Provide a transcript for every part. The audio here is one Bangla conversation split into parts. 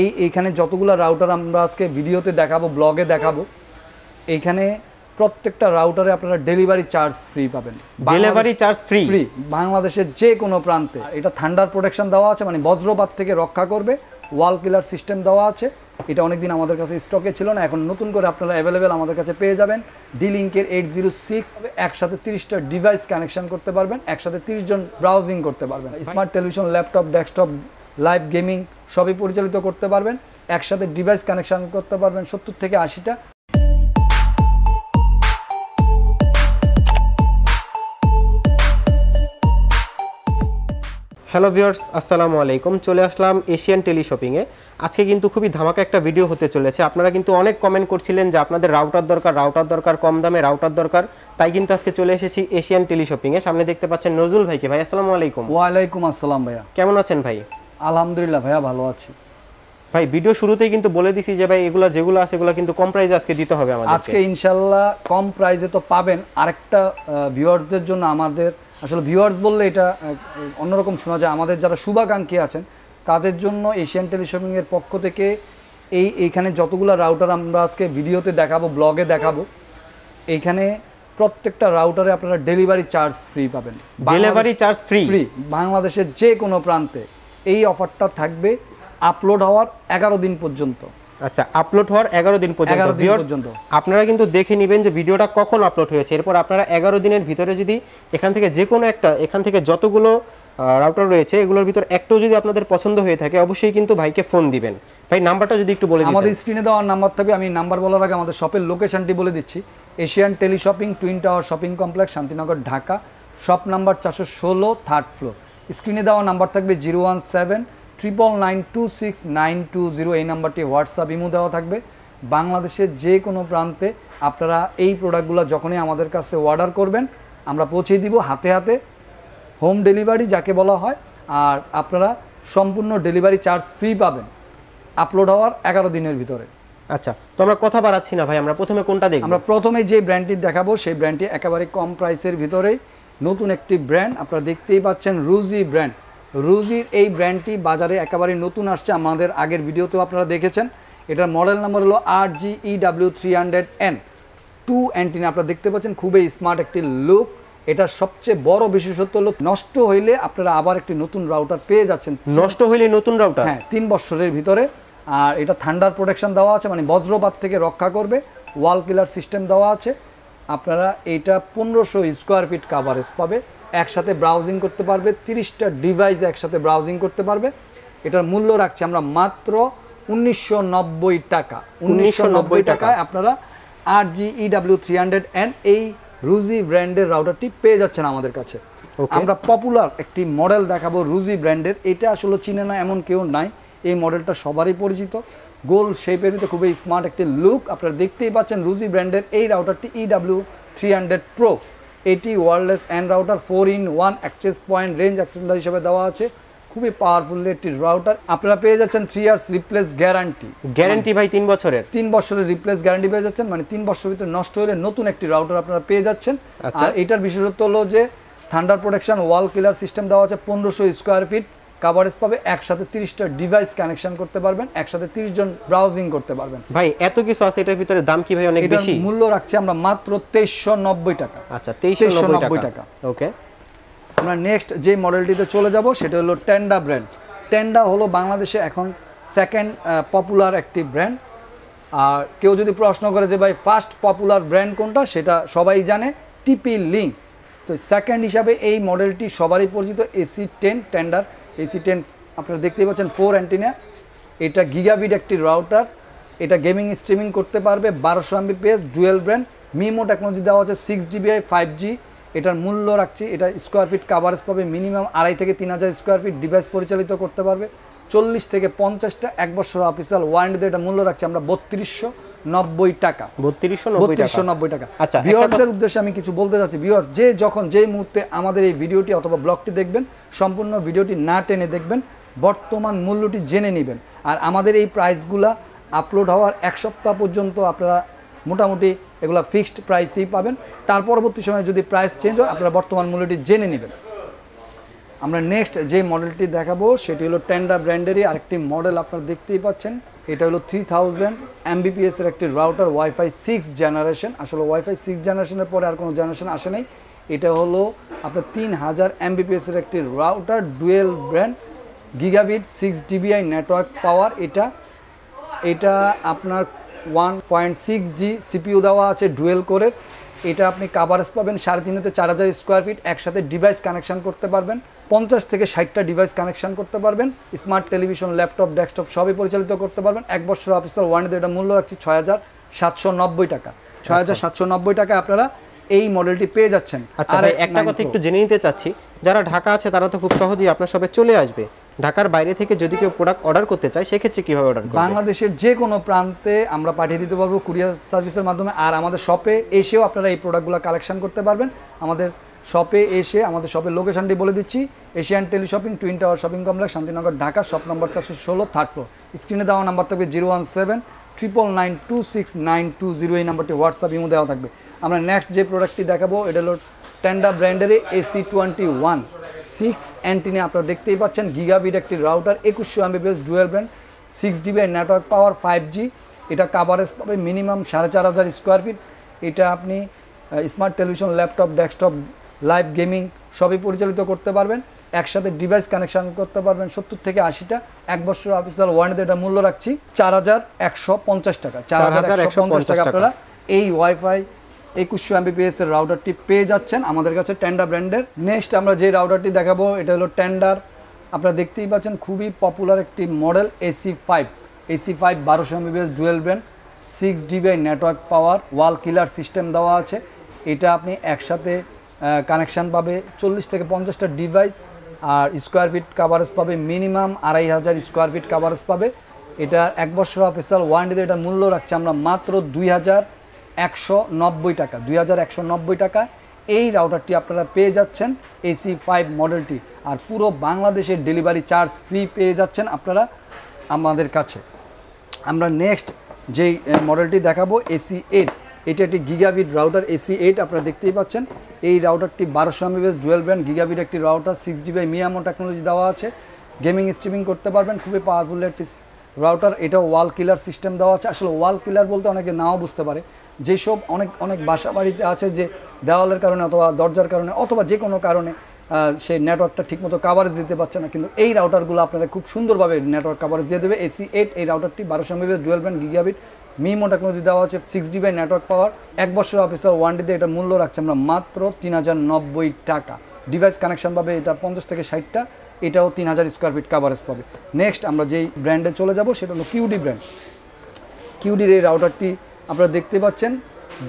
এই এইখানে যতগুলো রাউটার আমরা আজকে ভিডিওতে দেখাবো ব্লগে দেখাবো এইখানে প্রত্যেকটা রাউটারে আপনারা ডেলিভারি চার্জ ফ্রি পাবেন ডেলিভারি চার্জ ফ্রি ফ্রি বাংলাদেশের যে কোনো প্রান্তে এটা ঠান্ডার প্রোটেকশন দেওয়া আছে মানে বজ্রপাত থেকে রক্ষা করবে ওয়াল কিলার সিস্টেম দেওয়া আছে এটা অনেকদিন আমাদের কাছে স্টকে ছিল না এখন নতুন করে আপনারা অ্যাভেলেবেল আমাদের কাছে পেয়ে যাবেন ডিলিঙ্কের এইট জিরো সিক্স একসাথে তিরিশটা ডিভাইস কানেকশন করতে পারবেন একসাথে তিরিশ জন ব্রাউজিং করতে পারবেন smart television laptop desktop live gaming সবই পরিচালিত করতে পারবেন একসাথে ডিভাইস কানেকশান করতে পারবেন সত্তর থেকে আশিটা হ্যালো ভিউয়ার্স আসসালামু আলাইকুম চলে আসলাম এশিয়ান টেলি শপিংয়ে আজকে কিন্তু খুবই ধামাকা একটা ভিডিও হতে চলেছে আপনারা কিন্তু অনেক কমেন্ট করছিলেন যে আপনাদের রাউটার দরকার রাউটার দরকার কম দামে রাউটার দরকার তাই কিন্তু আজকে চলে এসেছি এশিয়ান টেলি শপিংয়ে সামনে দেখতে পাচ্ছেন নজরুল ভাইকে ভাই আসসালামু আলাইকুম ওয়ালাইকুম আসসালাম ভাইয়া কেমন আছেন ভাই আলহামদুলিল্লাহ ভাইয়া ভালো আছি ভাই ভিডিও শুরুতেই কিন্তু বলে দিছি যে ভাই এগুলা যেগুলো আছে এগুলো কিন্তু কম প্রাইজে আজকে দিতে হবে আমাদের আজকে ইনশাল্লাহ কম প্রাইজে তো পাবেন আরেকটা ভিউয়ার্সদের জন্য আমাদের আসলে ভিউয়ার্স বললে এটা অন্যরকম শোনা যায় আমাদের যারা শুভাকাঙ্ক্ষী আছেন তাদের জন্য এশিয়ান টেলিশপিংয়ের পক্ষ থেকে এই এইখানে যতগুলো রাউটার আমরা আজকে ভিডিওতে দেখাবো ব্লগে দেখাবো এইখানে প্রত্যেকটা রাউটারে আপনারা ডেলিভারি চার্জ ফ্রি পাবেন ডেলিভারি চার্জ ফ্রি ফ্রি বাংলাদেশের যে কোনো প্রান্তে এই অফারটা থাকবে আপলোড হওয়ার এগারো দিন পর্যন্ত আচ্ছা আপলোড হওয়ার এগারো দিন পর্যন্ত দিন পর্যন্ত আপনারা কিন্তু দেখে নেবেন যে ভিডিওটা কখন আপলোড হয়েছে এরপর আপনারা এগারো দিনের ভিতরে যদি এখান থেকে যে কোনো একটা এখান থেকে যতগুলো রাউটার রয়েছে এগুলোর ভিতর একটাও যদি আপনাদের পছন্দ হয়ে থাকে অবশ্যই কিন্তু ভাইকে ফোন দিবেন ভাই নাম্বারটা যদি একটু বলে আমাদের স্ক্রিনে দেওয়ার নাম্বার থাকবে আমি নাম্বার বলার আগে আমাদের শপের লোকেশনটি বলে দিচ্ছি Asian tele shopping twin tower shopping complex Shantinagar Dhaka shop number চারশো ষোলো থার্ড ফ্লোর স্ক্রিনে দেওয়া নাম্বার থাকবে zero one seven triple nine two six nine two zero এই নাম্বারটি হোয়াটসঅ্যাপ ইমো দেওয়া থাকবে বাংলাদেশের যে কোনো প্রান্তে আপনারা এই প্রোডাক্টগুলো যখনই আমাদের কাছে অর্ডার করবেন আমরা পৌঁছে দিব হাতে হাতে হোম ডেলিভারি যাকে বলা হয় আর আপনারা সম্পূর্ণ ডেলিভারি চার্জ ফ্রি পাবেন আপলোড হওয়ার এগারো দিনের ভিতরে আচ্ছা তো আমরা কথা বাড়াচ্ছি না ভাই আমরা প্রথমে কোনটা দেখি আমরা প্রথমে যে ব্র্যান্ডটি দেখাবো সেই ব্র্যান্ডটি একেবারে কম প্রাইসের ভিতরেই নতুন একটি ব্র্যান্ড আপনারা দেখতেই পাচ্ছেন রুজি ব্র্যান্ড রুজির এই ব্র্যান্ডটি বাজারে একেবারে নতুন আসছে আমাদের আগের ভিডিওতেও আপনারা দেখেছেন এটার মডেল নাম্বার হলো R G EW three hundred N two antenna আপনারা দেখতে পাচ্ছেন খুবই স্মার্ট একটি লুক এটার সবচেয়ে বড় বিশেষত্ব হলো নষ্ট হইলে আপনারা আবার একটি নতুন রাউটার পেয়ে যাচ্ছেন নষ্ট হইলে নতুন রাউটার হ্যাঁ তিন বছরের ভিতরে আর এটা ঠান্ডার প্রোটেকশন দেওয়া আছে মানে বজ্রপাত থেকে রক্ষা করবে ওয়াল কিলার সিস্টেম দেওয়া আছে আপনারা এটা পনেরোশো স্কোয়ার ফিট কাভারেজ পাবে একসাথে ব্রাউজিং করতে পারবে তিরিশটা ডিভাইস একসাথে ব্রাউজিং করতে পারবে এটার মূল্য রাখছি আমরা মাত্র উনিশশো টাকা উনিশশো টাকায় আপনারা R G EW three hundred and এই রুজি ব্র্যান্ডের রাউটারটি পেয়ে যাচ্ছেন আমাদের কাছে আমরা পপুলার একটি মডেল দেখাবো রুজি ব্র্যান্ডের এটা আসলে চিনে না এমন কেউ নাই এই মডেলটা সবারই পরিচিত গোল শেপের ভিতরে খুবই স্মার্ট একটি লুক আপনারা দেখতেই পাচ্ছেন রুজি ব্র্যান্ডের এই রাউটারটি ইডাব্লিউ থ্রি হান্ড্রেড প্রো এটি wireless and router four in one access point range extender হিসেবে দেওয়া আছে খুবই পাওয়ারফুল একটি রাউটার আপনারা পেয়ে যাচ্ছেন three years replace guarantee guarantee ভাই তিন বছরের তিন বছরের রিপ্লেস গ্যারান্টি পেয়ে যাচ্ছেন মানে তিন বছর ভিতরে নষ্ট হলে নতুন একটি রাউটার আপনারা পেয়ে যাচ্ছেন আচ্ছা। আর এটার বিশেষত্ব হলো যে thunder protection wall killer system দেওয়া আছে পনেরোশো স্কোয়ার ফিট কাভারেজ পাবে একসাথে তিরিশটা ডিভাইস কানেকশন করতে পারবেন একসাথে তিরিশ জন ব্রাউজিং করতে পারবেন ভাই এত কিছু আছে এটার ভিতরে দাম কি ভাই অনেক বেশি মূল্য রাখছি আমরা মাত্র তেইশশো নব্বই টাকা আচ্ছা তেইশশো নব্বই টাকা ওকে আমরা নেক্সট যে মডেলটিতে চলে যাব সেটা হলো টেন্ডা ব্র্যান্ড টেন্ডা হলো বাংলাদেশে এখন সেকেন্ড পপুলার একটি ব্র্যান্ড আর কেউ যদি প্রশ্ন করে যে ভাই ফার্স্ট পপুলার ব্র্যান্ড কোনটা সেটা সবাই জানে টিপি লিঙ্ক তো সেকেন্ড হিসাবে এই মডেলটি সবারই পরিচিত AC ten Tenda AC ten আপনারা দেখতেই পাচ্ছেন ফোর অ্যান্টিনা এটা গিগাবিড একটি রাউটার এটা গেমিং স্ট্রিমিং করতে পারবে বারোশো Mbps dual brand MIMO technology দেওয়া আছে সিক্স ডিবিআই ফাইভ জি এটার মূল্য রাখছি এটা স্কোয়ার ফিট কাভারেজ পাবে মিনিমাম আড়াই থেকে তিন হাজার স্কোয়ার ফিট ডিভাইস পরিচালিত করতে পারবে চল্লিশ থেকে পঞ্চাশটা এক বছর অফিসিয়াল ওয়ারেন্টিতে এটা মূল্য রাখছি আমরা বত্রিশশো নব্বই টাকা বত্রিশশো নব্বই টাকা আচ্ছা ভিওয়ারদের উদ্দেশ্যে আমি কিছু বলতে চাচ্ছি ভিওয়ার যে যখন যে মুহূর্তে আমাদের এই ভিডিওটি অথবা ব্লগটি দেখবেন সম্পূর্ণ ভিডিওটি না টেনে দেখবেন বর্তমান মূল্যটি জেনে নেবেন আর আমাদের এই প্রাইসগুলা আপলোড হওয়ার এক সপ্তাহ পর্যন্ত আপনারা মোটামুটি এগুলা ফিক্সড প্রাইসেই পাবেন তার পরবর্তী সময়ে যদি প্রাইস চেঞ্জ হয় আপনারা বর্তমান মূল্যটি জেনে নেবেন আমরা নেক্সট যে মডেলটি দেখাবো সেটি হলো টেন্ডা ব্র্যান্ডেরই আরেকটি মডেল আপনারা দেখতেই পাচ্ছেন এটা হলো থ্রি থাউজেন্ড এমবিপিএসের একটি রাউটার ওয়াইফাই সিক্স জেনারেশন আসলে ওয়াইফাই সিক্স জেনারেশনের পরে আর কোনো জেনারেশন আসে নাই এটা হলো আপনার তিন হাজার এমবিপিএসের একটি router dual brand gigabit six dBi network power এটা এটা আপনার one point six G CPU দেওয়া আছে ডুয়েল করে এটা আপনি কাভারেজ পাবেন সাড়ে তিন হতে চার হাজার স্কোয়ার ফিট একসাথে ডিভাইস কানেকশান করতে পারবেন পঞ্চাশ থেকে ষাটটা ডিভাইস কানেকশান করতে পারবেন স্মার্ট টেলিভিশন ল্যাপটপ ডেস্কটপ সবই পরিচালিত করতে পারবেন এক বছর অফিসার ওয়ারেন্টি এটা মূল্য রাখছি ছয় হাজার সাতশো নব্বই টাকা আচ্ছা। ছয় হাজার সাতশো নব্বই টাকা আপনারা এই মডেলটি পেয়ে যাচ্ছেন আচ্ছা একটা কথা একটু জেনে নিতে চাচ্ছি যারা ঢাকা আছে তারা তো খুব সহজেই আপনার সবে চলে আসবে ঢাকার বাইরে থেকে যদি কেউ প্রোডাক্ট অর্ডার করতে চায় সেক্ষেত্রে কীভাবে অর্ডার বাংলাদেশের যে কোনো প্রান্তে আমরা পাঠিয়ে দিতে পারবো কুরিয়ার সার্ভিসের মাধ্যমে আর আমাদের শপে এসেও আপনারা এই প্রোডাক্টগুলো কালেকশন করতে পারবেন আমাদের শপে এসে আমাদের শপের লোকেশনটি বলে দিচ্ছি Asian tele shopping twin tower shopping complex Shantinagar Dhaka shop number চারশো ষোলো থার্ড ফ্লোর স্ক্রিনে দেওয়া নাম্বার থাকবে zero one seven triple nine two six nine two zero এই নাম্বারটি হোয়াটসঅ্যাপ ইমো দেওয়া থাকবে আমরা নেক্সট যে প্রোডাক্টটি দেখাবো এটা হলো টেন্ডা ব্র্যান্ডের এসি টোয়েন্টি ওয়ান সিক্স অ্যান্টিনে আপনারা দেখতেই পাচ্ছেন গিগাবিট একটি রাউটার একুশশো Mbps dual brand six dB network power five G এটা কাভারেজ পাবে মিনিমাম সাড়ে চার হাজার স্কোয়ার ফিট এটা আপনি smart television laptop desktop live gaming সবই পরিচালিত করতে পারবেন একসাথে ডিভাইস কানেকশান করতে পারবেন সত্তর থেকে আশিটা এক বছর অফিসিয়াল ওয়ারেন্টি এটা মূল্য রাখছি চার হাজার একশো পঞ্চাশ টাকা চার হাজার একশো পঞ্চাশ টাকা আপনারা এই ওয়াইফাই একুশশো এমবিপিএস এর রাউডারটি পেয়ে যাচ্ছেন আমাদের কাছে টেন্ডার ব্র্যান্ডের নেক্সট আমরা যে রাউডারটি দেখাবো এটা হলো টেন্ডার আপনারা দেখতেই পাচ্ছেন খুবই পপুলার একটি model AC five AC five বারোশো Mbps dual brand six dBi network power wall killer system দেওয়া আছে এটা আপনি একসাথে কানেকশান পাবে চল্লিশ থেকে পঞ্চাশটা ডিভাইস আর স্কোয়ার ফিট কাভারেজ পাবে মিনিমাম আড়াই হাজার স্কোয়ার ফিট কাভারেজ পাবে এটা এক বছর অফিসিয়াল ওয়ারেন্টিতে এটা মূল্য রাখছে আমরা মাত্র দুই হাজার একশো টাকা দুই টাকা এই রাউটারটি আপনারা পেয়ে যাচ্ছেন এসি ফাইভ মডেলটি আর পুরো বাংলাদেশের ডেলিভারি চার্জ ফ্রি পেয়ে যাচ্ছেন আপনারা আমাদের কাছে আমরা নেক্সট যেই মডেলটি দেখাবো এসি এইট এটি একটি গিগাবিট রাউটার এসি এইট আপনারা দেখতেই পাচ্ছেন এই রাউটারটি বারোশো এমবিএস জুয়েল ব্র্যান্ড গিগাবিট একটি router six dBi MIMO technology দেওয়া আছে গেমিং স্ট্রিমিং করতে পারবেন খুবই পাওয়ারফুল একটি রাউটার এটা ওয়াল কিলার সিস্টেম দেওয়া আছে আসলে ওয়াল কিলার বলতে অনেকে নাও বুঝতে পারে যেসব অনেক অনেক বাসা বাড়িতে আছে যে দেওয়ালের কারণে অথবা দরজার কারণে অথবা যে কোনো কারণে সে নেটওয়ার্কটা ঠিকমতো কাভারেজ দিতে পারছে না কিন্তু এই রাউটারগুলো আপনারা খুব সুন্দরভাবে নেটওয়ার্ক কাভারেজ দিয়ে দেবে এসি এইট এই রাউটারটি বারোশো Mbps dual band gigabit MIMO technology দেওয়া হচ্ছে সিক্স ডিবাই নেটওয়ার্ক পাওয়ার এক বছর অফিসার ওয়ারেন্টিতে এটা মূল্য রাখছে আমরা মাত্র তিন হাজার নব্বই টাকা ডিভাইস কানেকশান পাবে এটা পঞ্চাশ থেকে ষাটটা এটাও তিন হাজার স্কোয়ার ফিট কাভারেজ পাবে নেক্সট আমরা যেই ব্র্যান্ডে চলে যাব সেটা হলো কিউডি ব্র্যান্ড কিউডির এই রাউটারটি আপনারা দেখতে পাচ্ছেন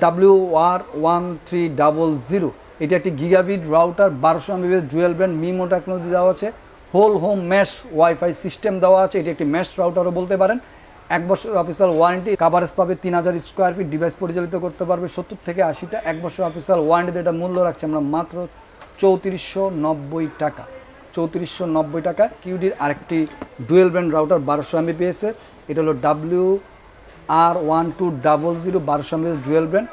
W R one three double zero এটি একটি গিগাবিট রাউটার বারোশো Mbps dual brand MIMO technology দেওয়া আছে whole home mesh wifi system দেওয়া আছে এটি একটি ম্যাশ রাউটারও বলতে পারেন এক বছর অফিসিয়াল ওয়ারেন্টি কাভারেজ পাবে তিন হাজার স্কোয়ার ফিট ডিভাইস পরিচালিত করতে পারবে সত্তর থেকে আশিটা এক বছর অফিসিয়াল ওয়ারেন্টি এটা মূল্য রাখছি আমরা মাত্র চৌত্রিশশো নব্বই টাকা চৌত্রিশশো নব্বই টাকা কিউডির আরেকটি ডুয়েল ব্র্যান্ড রাউটার বারোশো এমবিপিএসের এটা হলো W R one two double zero বারোশো এমএস ডুয়েল ব্র্যান্ড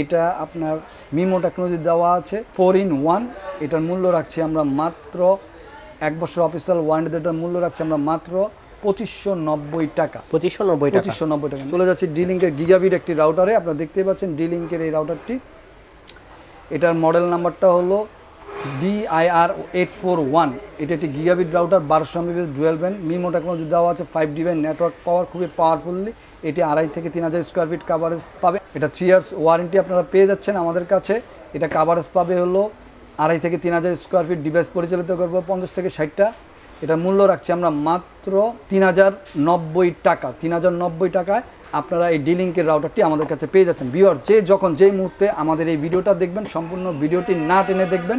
এটা আপনার মিমো টেকনোলজি দেওয়া আছে ফোর ইন ওয়ান এটার মূল্য রাখছি আমরা মাত্র এক বছর অফিসিয়াল ওয়ান এটার মূল্য রাখছি আমরা মাত্র পঁচিশশো নব্বই টাকা পঁচিশশো নব্বই পঁচিশশো নব্বই টাকা চলে যাচ্ছি ডিলিঙ্কের গিগাবিট একটি রাউটারে আপনারা দেখতেই পাচ্ছেন ডিলিঙ্কের এই রাউটারটি এটার মডেল নাম্বারটা হলো ডিআইআর এইট ফোর ওয়ান এটা একটি গিগাবিট রাউটার বারোশো Mbps dual band MIMO technology দেওয়া আছে five D band network power খুবই পাওয়ারফুললি এটি আড়াই থেকে তিন হাজার স্কোয়ার ফিট কাভারেজ পাবে এটা থ্রি ইয়ার্স ওয়ারেন্টি আপনারা পেয়ে যাচ্ছেন আমাদের কাছে এটা কাভারেজ পাবে হলো আড়াই থেকে তিন হাজার স্কোয়ার ফিট ডিভাইস পরিচালিত করবো পঞ্চাশ থেকে ষাটটা এটা মূল্য রাখছি আমরা মাত্র তিন হাজার নব্বই টাকা তিন হাজার নব্বই টাকায় আপনারা এই ডিলিঙ্কের রাউটারটি আমাদের কাছে পেয়ে যাচ্ছেন বিওর যে যখন যেই মুহূর্তে আমাদের এই ভিডিওটা দেখবেন সম্পূর্ণ ভিডিওটি না টেনে দেখবেন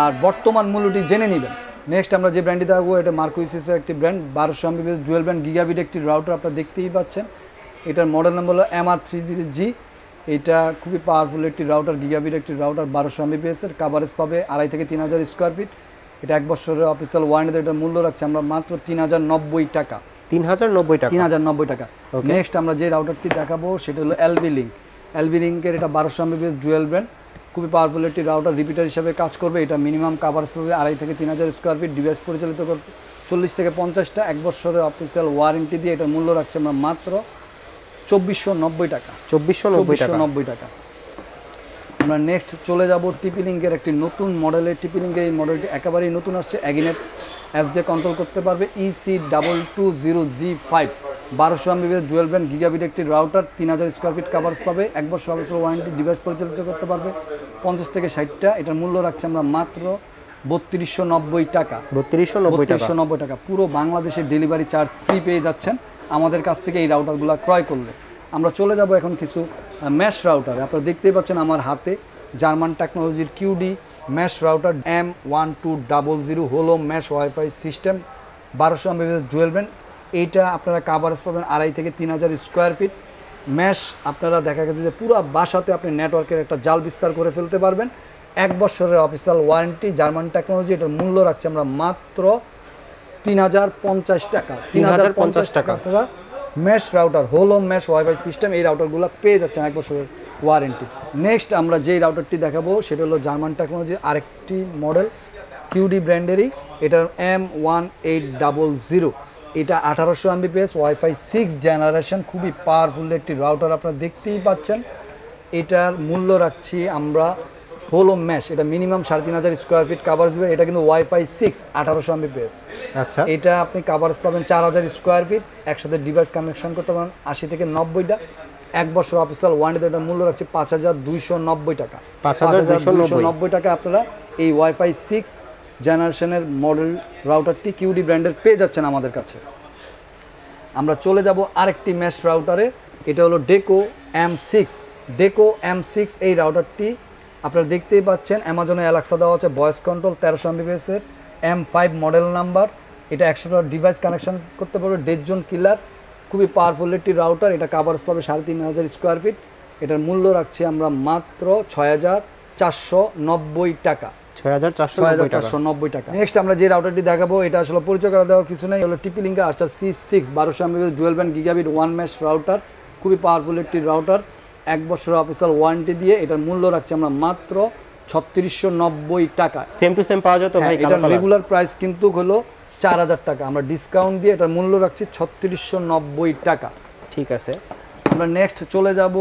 আর বর্তমান মূল্যটি জেনে নেবেন নেক্সট আমরা যে ব্র্যান্ডটি থাকবো এটা মার্কুইসিসের একটি ব্র্যান্ড বারোশো এমবিএস জুয়েল ব্র্যান্ড গিগাবিট একটি রাউটার আপনারা দেখতেই পাচ্ছেন এটার মডেল নাম্বার হলো M R three zero G এটা খুবই পাওয়ারফুল একটি রাউটার গিগাবির একটি রাউটার বারোশো এমবিপিএসের কাভারেজ পাবে আড়াই থেকে তিন হাজার স্কোয়ার ফিট এটা এক বছরের অফিসিয়াল ওয়ারেন্টিতে এটার মূল্য রাখছে আমরা মাত্র তিন হাজার নব্বই টাকা তিন হাজার নব্বই টাকা তিন হাজার নব্বই টাকা নেক্সট আমরা যে রাউটারটি দেখাবো সেটা হলো এলবি লিঙ্ক এলবি লিঙ্কের এটা বারোশো এমবিপিএস জুয়েল ব্র্যান্ড খুবই পাওয়ারফুল একটি রাউটার রিপিটার হিসাবে কাজ করবে এটা মিনিমাম কাভারেজ পাবে আড়াই থেকে তিন হাজার স্কোয়ার ফিট ডিভাইস পরিচালিত করবে চল্লিশ থেকে পঞ্চাশটা এক বছরের অফিসিয়াল ওয়ারেন্টি দিয়ে এটার মূল্য রাখছে আমরা মাত্র চব্বিশশো নব্বই টাকা চব্বিশশো নব্বই টাকা আমরা নেক্সট চলে যাব টিপি একটি নতুন মডেলের টিপি এই মডেলটি একেবারেই নতুন আসছে অ্যাগিনেট অ্যাপ দিয়ে কন্ট্রোল করতে পারবে EC double two zero G five বারোশো এমবিবিএস জুয়েল ব্র্যান্ড গিগাবিট একটি রাউটার তিন হাজার স্কোয়ার ফিট কাভার্স পাবে এক বছর অবসর ওয়ারেন্টি ডিভাইস পরিচালিত করতে পারবে পঞ্চাশ থেকে ষাটটা এটার মূল্য রাখছি আমরা মাত্র বত্রিশশো নব্বই টাকা বত্রিশশো নব্বই টাকা পুরো বাংলাদেশের ডেলিভারি চার্জ ফ্রি পেয়ে যাচ্ছেন আমাদের কাছ থেকে এই রাউটারগুলো ক্রয় করলে আমরা চলে যাব এখন কিছু ম্যাশ রাউটারে আপনারা দেখতেই পাচ্ছেন আমার হাতে জার্মান টেকনোলজির QD mesh router M one two double zero whole mesh wifi system বারোশো আমি জুয়েল ব্যান্ড এইটা আপনারা কাভারেজ পাবেন আড়াই থেকে তিন হাজার স্কোয়ার ফিট ম্যাশ আপনারা দেখা গেছে যে পুরো বাসাতে আপনি নেটওয়ার্কের একটা জাল বিস্তার করে ফেলতে পারবেন এক বছরের অফিসিয়াল ওয়ারেন্টি জার্মান টেকনোলজি এটার মূল্য রাখছে আমরা মাত্র তিন হাজার পঞ্চাশ টাকা তিন হাজার পঞ্চাশ টাকা mesh router whole home mesh wifi system এই রাউটারগুলো পেয়ে যাচ্ছেন এক বছরের ওয়ারেন্টি নেক্সট আমরা যেই রাউটারটি দেখাবো সেটা হলো জার্মান টেকনোলজি আরেকটি মডেল কিউডি ব্র্যান্ডেরই এটার M one eight double zero এটা আঠারোশো এমবিপিএস ওয়াইফাই সিক্স জেনারেশন খুবই পাওয়ারফুল একটি রাউটার আপনারা দেখতেই পাচ্ছেন এটার মূল্য রাখছি আমরা হোল ম্যাশ এটা মিনিমাম সাড়ে তিন হাজার স্কোয়ার ফিট কাভার দেবে এটা কিন্তু ওয়াইফাই সিক্স আঠারোশো বেস আচ্ছা এটা আপনি কাভার পাবেন চার হাজার স্কোয়ার ফিট একসাথে ডিভাইস কানেকশন করতে পারেন আশি থেকে নব্বইটা এক বছর অফিসিয়াল ওয়ান্ডে এটা মূল্য রাখছে পাঁচ হাজার দুইশো নব্বই টাকা পাঁচ হাজার দুইশো নব্বই টাকা আপনারা এই ওয়াইফাই সিক্স জেনারেশনের মডেল রাউটারটি কিউডি ব্র্যান্ডের পেয়ে যাচ্ছেন আমাদের কাছে আমরা চলে যাব আরেকটি ম্যাশ রাউটারে এটা হলো Deco M six Deco M six এই রাউটারটি আপনারা দেখতেই পাচ্ছেন অ্যামাজনে অ্যালাক্সা দেওয়া আছে ভয়েস কন্ট্রোল তেরোশো এমবিপিএসের এম ফাইভ মডেল নাম্বার এটা একশোটা ডিভাইস কানেকশন করতে পারবে ডেসজন কিলার খুবই পাওয়ারফুল একটি রাউটার এটা কাভার্স পাবে সাড়ে তিন হাজার স্কোয়ার ফিট এটার মূল্য রাখছি আমরা মাত্র ছয় হাজার চারশো নব্বই টাকা ছয় হাজার চারশো নব্বই টাকা নেক্সট আমরা যে রাউটারটি দেখাবো এটা আসলে পরিচয় করা দেওয়ার কিছু নেই হলো টিপি লিঙ্কা আর্চার সি সিক্স বারোশো Mbps dual band gigabit one mesh router খুবই পাওয়ারফুল একটি রাউটার এক বছর অফিসিয়াল ওয়ারেন্টি দিয়ে এটার মূল্য রাখছি আমরা মাত্র ছত্রিশশো টাকা সেম টু সেম পাওয়া যেত হ্যাঁ, ভাই এটার রেগুলার প্রাইস কিন্তু হলো চার হাজার টাকা আমরা ডিসকাউন্ট দিয়ে এটার মূল্য রাখছি ছত্রিশশো টাকা ঠিক আছে আমরা নেক্সট চলে যাব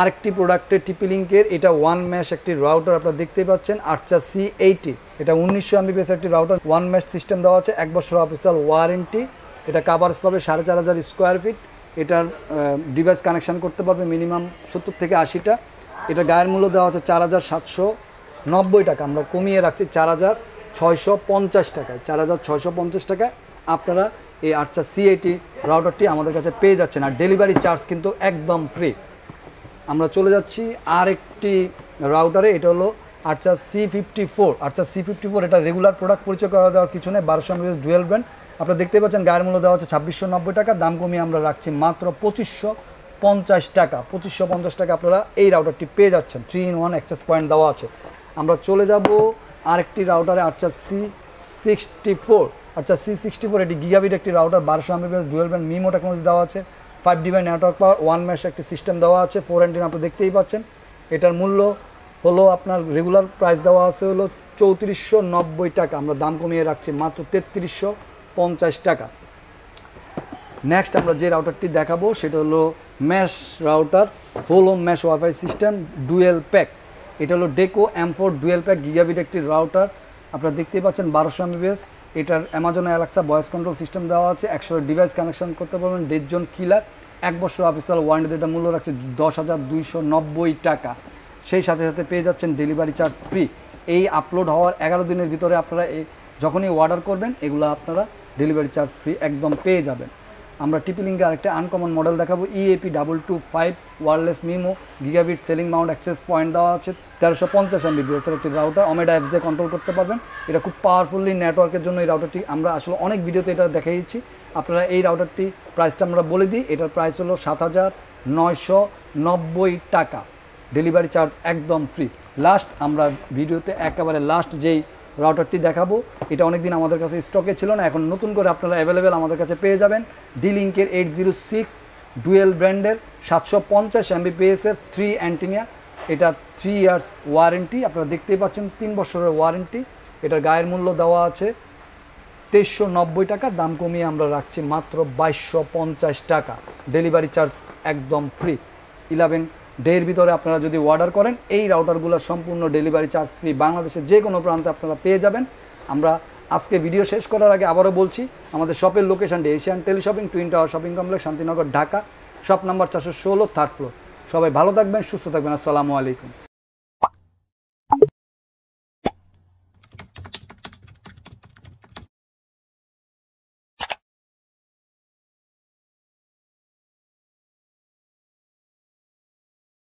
আরেকটি প্রোডাক্টের টিপি লিঙ্কের এটা ওয়ান ম্যাশ একটি রাউটার আপনারা দেখতে পাচ্ছেন আটচা সি এইটি এটা উনিশশো এমবি পেসের একটি রাউটার ওয়ান ম্যাশ সিস্টেম দেওয়া আছে এক বছর অফিসিয়াল ওয়ারেন্টি এটা কাভার্স পাবে সাড়ে চার হাজার স্কোয়ার ফিট এটার ডিভাইস কানেকশান করতে পারবে মিনিমাম সত্তর থেকে আশিটা এটা গায়ের মূল্য দেওয়া হচ্ছে চার হাজার সাতশো নব্বই টাকা আমরা কমিয়ে রাখছি চার হাজার ছয়শো পঞ্চাশ টাকায় চার হাজার ছয়শো পঞ্চাশ টাকায় আপনারা এই আটটা সিআইটি রাউটারটি আমাদের কাছে পেয়ে যাচ্ছেন আর ডেলিভারি চার্জ কিন্তু একদম ফ্রি আমরা চলে যাচ্ছি আর একটি রাউটারে এটা হলো আটচা C fifty four আটচা C fifty four এটা রেগুলার প্রোডাক্ট পরিচয় করা দেওয়ার কিছু নেই বারোশো এমবিএস ডুয়েল ব্র্যান্ড আপনারা দেখতে পাচ্ছেন গায়ের মূল্য দেওয়া হচ্ছে ছাব্বিশশো নব্বই টাকা দাম কমিয়ে আমরা রাখছি মাত্র পঁচিশশো পঞ্চাশ টাকা পঁচিশশো পঞ্চাশ টাকা আপনারা এই রাউটারটি পেয়ে যাচ্ছেন three in one access point দেওয়া আছে আমরা চলে যাব আরেকটি রাউটারে আচ্ছা সি সিক্সটি ফোর আচ্ছা সি সিক্সটি ফোর এটি গিগাবিট একটি রাউটার বারোশো Mbps dual band MIMO technology দেওয়া আছে five ডিবাই network power one mash একটি সিস্টেম দেওয়া আছে ফোর অ্যান্টিন আপনি দেখতেই পাচ্ছেন এটার মূল্য হলো আপনার রেগুলার প্রাইস দেওয়া আছে হলো চৌত্রিশশো নব্বই টাকা আমরা দাম কমিয়ে রাখছি মাত্র তেত্রিশশো পঞ্চাশ টাকা নেক্সট আমরা যে রাউটারটি দেখাবো সেটা হলো mesh router whole home mesh wifi system dual pack এটা হলো Deco M four dual pack gigabit একটি রাউটার আপনারা দেখতেই পাচ্ছেন বারোশো এমবিএস এটার Amazon Alexa voice control system দেওয়া আছে একশো ডিভাইস কানেকশন করতে পারবেন দেড়জন কিলার এক বছর অফিসিয়াল ওয়ারেন্টি এটা মূল্য রাখছে দশ হাজার দুইশো নব্বই টাকা সেই সাথে সাথে পেয়ে যাচ্ছেন ডেলিভারি চার্জ ফ্রি এই আপলোড হওয়ার এগারো দিনের ভিতরে আপনারা যখনই অর্ডার করবেন এগুলো আপনারা ডেলিভারি চার্জ ফ্রি একদম পেয়ে যাবেন আমরা টিপিলিঙ্গে আরেকটা আনকমন মডেল দেখাবো EAP double two five wireless MIMO gigabit ceiling mount access point দেওয়া আছে তেরোশো পঞ্চাশ বিএসএল একটি রাউটার অমেডা অ্যাপস দিয়ে কন্ট্রোল করতে পারবেন এটা খুব পাওয়ারফুললি নেটওয়ার্কের জন্য এই রাউটারটি আমরা আসলে অনেক ভিডিওতে এটা দেখিয়েছি আপনারা এই রাউটারটি প্রাইসটা আমরা বলে দিই এটার প্রাইস হলো সাত হাজার নয়শো নব্বই টাকা ডেলিভারি চার্জ একদম ফ্রি লাস্ট আমরা ভিডিওতে একেবারে লাস্ট যেই রাউটারটি দেখাবো এটা অনেকদিন আমাদের কাছে স্টকে ছিল না এখন নতুন করে আপনারা অ্যাভেলেবেল আমাদের কাছে পেয়ে যাবেন ডিলিঙ্কের এইট জিরো সিক্স ডুয়েল ব্র্যান্ডের সাতশো পঞ্চাশ এমবিপিএসের থ্রি অ্যান্টিনিয়া এটা থ্রি ইয়ার্স ওয়ারেন্টি আপনারা দেখতেই পাচ্ছেন তিন বছরের ওয়ারেন্টি এটার গায়ের মূল্য দেওয়া আছে তেইশশো নব্বই টাকা দাম কমিয়ে আমরা রাখছি মাত্র বাইশশো পঞ্চাশ টাকা ডেলিভারি চার্জ একদম ফ্রি ইলেভেন ডের ভিতরে আপনারা যদি অর্ডার করেন এই রাউটারগুলো সম্পূর্ণ ডেলিভারি চার্জ ফ্রি বাংলাদেশের যে কোনো প্রান্তে আপনারা পেয়ে যাবেন আমরা আজকে ভিডিও শেষ করার আগে আবারও বলছি আমাদের শপের লোকেশানটি Asian teleshopping twin tower shopping complex Shantinagar Dhaka shop number চারশো ষোলো থার্ড ফ্লোর সবাই ভালো থাকবেন সুস্থ থাকবেন আসসালামু আলাইকুম